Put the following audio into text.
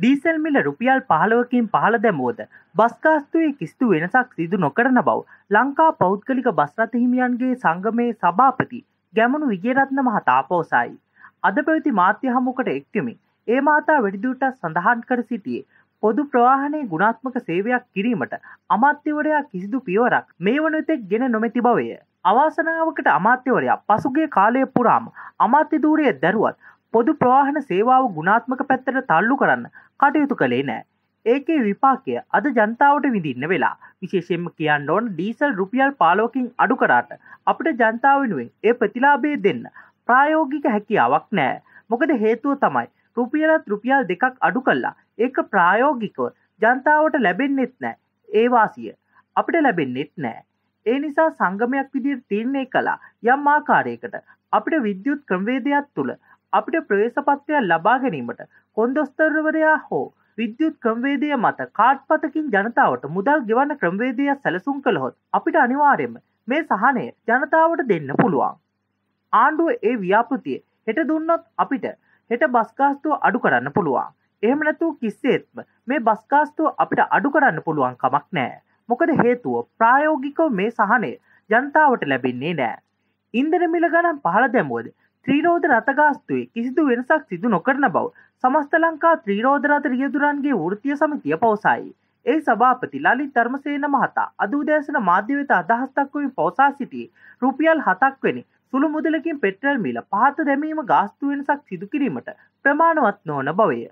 Diesel මිල රුපියල් පහලවකින් පහල දැමුවද බස්කාස්තුවේ කිස්තු වෙනසක් සිදු නොකරන බව ලංකා පෞද්ගලික බස්රථහිමියන්ගේ සංගමයේ සභාපති ගැමනු විජේරත්න මහතා පෝසයි. අද පැවති මාත්‍ය හමුකට එක්තිමි ඒ මාතා වැඩිදුටත් සඳහන් කර සිටියේ පොදු ප්‍රවාහනයේ ගුණාත්මක සේවයක් කිරීමට අමාත්‍යවරයා කිසිදු පියවරක් මේ වනතෙක් ගෙන නොමැති බවය. අවාසනාවකට අමාත්‍යවරයා පසුගේ කාලය පුරාම අමාත්‍ය දූරය දැරුවත් පොදු ප්‍රවාහන සේවාව ගුණාත්මක පැත්තට තල්ලු කරන්න කටයුතු කළේ නෑ. ඒකේ විපාකය අද ජනතාවට විඳින්න වෙලා විශේෂෙන්ම කියන්න ඕන් ඩීසල් රුපියල් පාලෝකින් අඩු කරාට අපට ජනතාව වෙනුවෙන් ඒ ප්‍රතිලාබේ දෙන්න ප්‍රායෝගික හැකියාවක් නෑ. මොකද හේතුව තමයි රුපියලත් රුපියල් දෙකක් අඩු කල්ලා ඒක ප්‍රායෝගිකව ජනතාවට ලැබෙන්න්නෙත් නෑ ඒවාසිය අපට ලැබෙන්න්නෙත් නෑ. ඒ නිසා සංගමයක් විදිර තීරණය කලා යම් ආකාරයකට අපට විද්‍යුත් ක්‍රම්වේදයක් තුළ අපිට ප්‍රවේශපත්වයක් ලබා ගැනීමට කොන්දොස්තරවරයා හෝ විද්‍යුත් ක්‍රම්වේදය මත කාට්පතකින් ජනතාවට මුදල් ගෙවන්න ක්‍රම්වේදය සැලසුම් කළහොත් අපිට අනිවාර්යම මේ සහනය ජනතාවට දෙන්න පුළුවන්. ආණ්ඩුව ඒ ව්‍යාපෘතිය හෙට දුන්නොත් අපිට හෙට බස්කාස්තුව අඩු කරන්න පුළුවන්. එහෙම නැතුව කිස්සේත්ම මේ බස්කාස්තුව අපිට අඩු කරන්න පුළුවන් කමක් නෑ. මොකද හේතුව ප්‍රායෝගිකව මේ සහනය ජනතාවට ලැබෙන්නේ නෑ. ඉන්දර මිල ගණන් පහළ දැමුවද ත්‍රීරෝධ රථ ගාස්තුවේ කිසිදු වෙනසක් සිදු නොකරන බව සමස්ත ලංකා ත්‍රීරෝධ රථ රියදුරන්ගේ වෘත්තීය සමිතිය පවසයි. ඒ සභාපති ලලිත් ධර්මසේන මහතා අදූදෑසන මාධ්‍ය වෙත අදහස් දක්වමින් පවසා සිටියේ රුපියල් 7ක් වෙනි සුළු මුදලකින් පෙට්‍රල් මිල පහත දැමීම ගාස්තු වෙනසක් සිදු කිරීමට ප්‍රමාණවත් නොවන බවය.